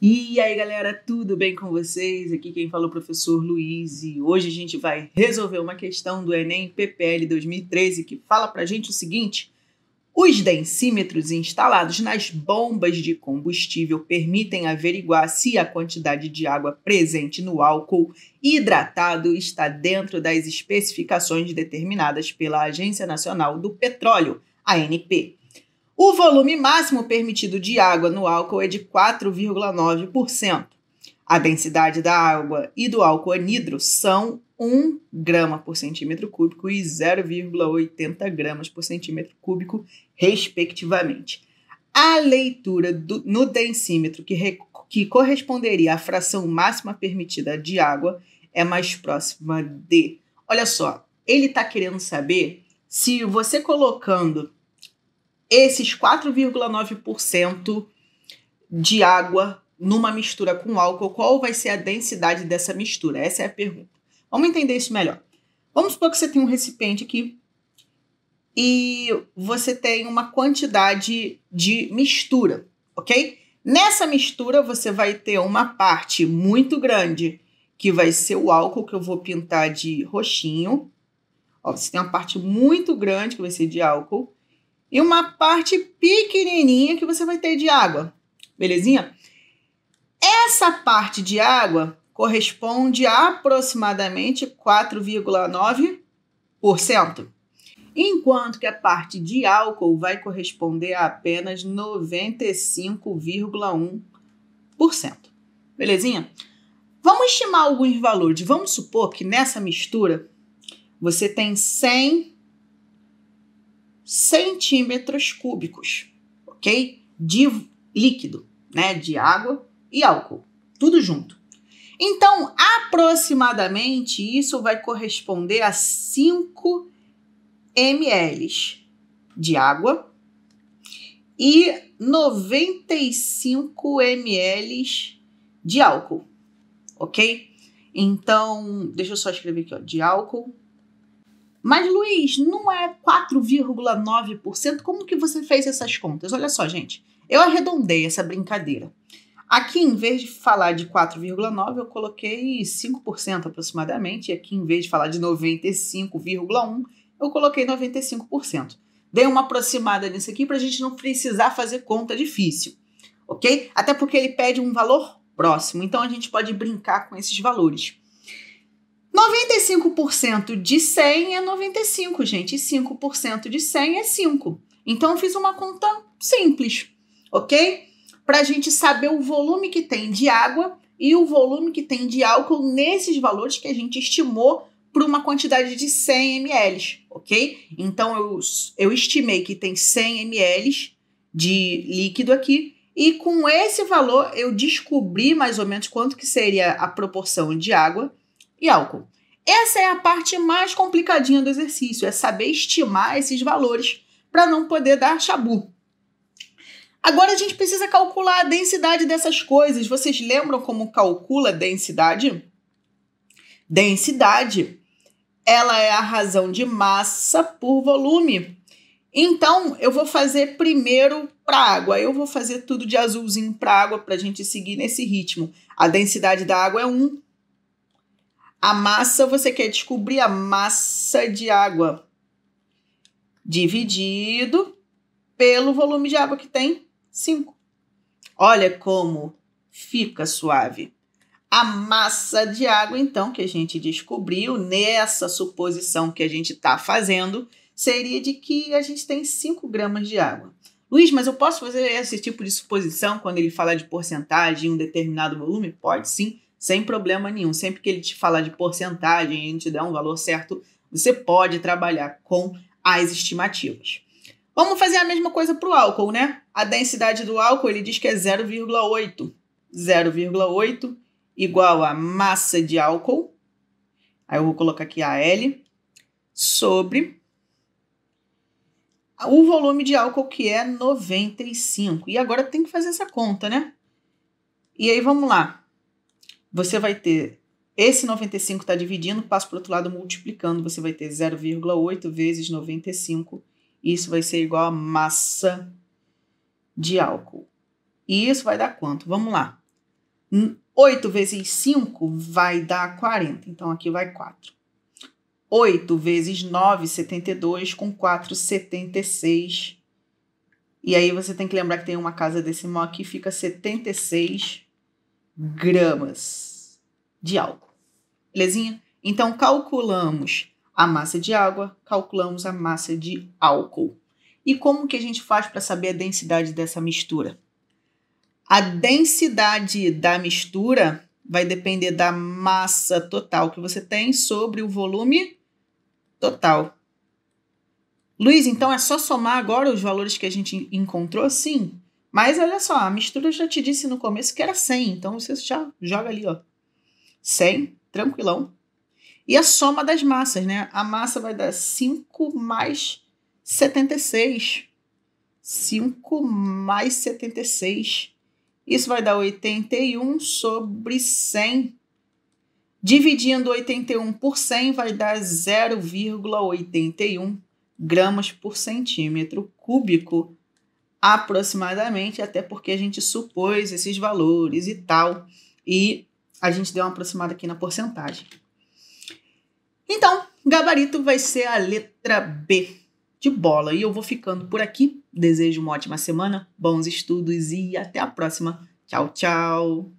E aí galera, tudo bem com vocês? Aqui quem fala é o professor Luiz e hoje a gente vai resolver uma questão do Enem PPL 2013 que fala pra gente o seguinte: os densímetros instalados nas bombas de combustível permitem averiguar se a quantidade de água presente no álcool hidratado está dentro das especificações determinadas pela Agência Nacional do Petróleo, ANP. O volume máximo permitido de água no álcool é de 4,9%. A densidade da água e do álcool anidro são 1 grama por centímetro cúbico e 0,80 gramas por centímetro cúbico, respectivamente. A leitura do, no densímetro, que, re, que corresponderia à fração máxima permitida de água, é mais próxima de. Olha só, ele está querendo saber se você colocando esses 4,9% de água numa mistura com álcool, qual vai ser a densidade dessa mistura? Essa é a pergunta. Vamos entender isso melhor. Vamos supor que você tem um recipiente aqui e você tem uma quantidade de mistura, ok? Nessa mistura você vai ter uma parte muito grande que vai ser o álcool que eu vou pintar de roxinho. Ó, você tem uma parte muito grande que vai ser de álcool e uma parte pequenininha que você vai ter de água, belezinha? Essa parte de água corresponde a aproximadamente 4,9%, enquanto que a parte de álcool vai corresponder a apenas 95,1%. Belezinha? Vamos estimar alguns valores. Vamos supor que nessa mistura você tem 100 centímetros cúbicos, ok? De líquido, né? De água e álcool, tudo junto. Então, aproximadamente isso vai corresponder a 5 ml de água e 95 ml de álcool, ok? Então, deixa eu só escrever aqui, ó, de álcool mas, Luiz, não é 4,9%? Como que você fez essas contas? Olha só, gente. Eu arredondei essa brincadeira. Aqui, em vez de falar de 4,9, eu coloquei 5% aproximadamente. E aqui, em vez de falar de 95,1, eu coloquei 95%. Dei uma aproximada nisso aqui para a gente não precisar fazer conta difícil, ok? Até porque ele pede um valor próximo, então a gente pode brincar com esses valores. 95% de 100 é 95, gente, e 5% de 100 é 5. Então, eu fiz uma conta simples, ok? Para a gente saber o volume que tem de água e o volume que tem de álcool nesses valores que a gente estimou para uma quantidade de 100 ml, ok? Então, eu, eu estimei que tem 100 ml de líquido aqui e com esse valor eu descobri mais ou menos quanto que seria a proporção de água e álcool. Essa é a parte mais complicadinha do exercício, é saber estimar esses valores para não poder dar chabu. Agora a gente precisa calcular a densidade dessas coisas. Vocês lembram como calcula a densidade? Densidade, ela é a razão de massa por volume. Então, eu vou fazer primeiro para água. Eu vou fazer tudo de azulzinho para água para a gente seguir nesse ritmo. A densidade da água é 1, a massa, você quer descobrir a massa de água dividido pelo volume de água que tem, 5. Olha como fica suave. A massa de água, então, que a gente descobriu nessa suposição que a gente está fazendo, seria de que a gente tem 5 gramas de água. Luiz, mas eu posso fazer esse tipo de suposição quando ele fala de porcentagem em um determinado volume? Pode sim sem problema nenhum. Sempre que ele te falar de porcentagem e te der um valor certo, você pode trabalhar com as estimativas. Vamos fazer a mesma coisa para o álcool, né? A densidade do álcool ele diz que é 0,8. 0,8 igual a massa de álcool. Aí eu vou colocar aqui a L sobre o volume de álcool que é 95. E agora tem que fazer essa conta, né? E aí vamos lá você vai ter esse 95 está dividindo, passa para o outro lado multiplicando, você vai ter 0,8 vezes 95. Isso vai ser igual a massa de álcool. E isso vai dar quanto? Vamos lá. 8 vezes 5 vai dar 40, então aqui vai 4. 8 vezes 9, 72, com 4, 76. E aí você tem que lembrar que tem uma casa decimal aqui, fica 76 gramas de álcool. Belezinha? Então, calculamos a massa de água, calculamos a massa de álcool. E como que a gente faz para saber a densidade dessa mistura? A densidade da mistura vai depender da massa total que você tem sobre o volume total. Luiz, então é só somar agora os valores que a gente encontrou? Sim. Mas olha só, a mistura eu já te disse no começo que era 100, então você já joga ali, ó. 100, tranquilão. E a soma das massas, né? A massa vai dar 5 mais 76. 5 mais 76. Isso vai dar 81 sobre 100. Dividindo 81 por 100 vai dar 0,81 gramas por centímetro cúbico aproximadamente, até porque a gente supôs esses valores e tal, e a gente deu uma aproximada aqui na porcentagem. Então, gabarito vai ser a letra B de bola. E eu vou ficando por aqui. Desejo uma ótima semana, bons estudos e até a próxima. Tchau, tchau!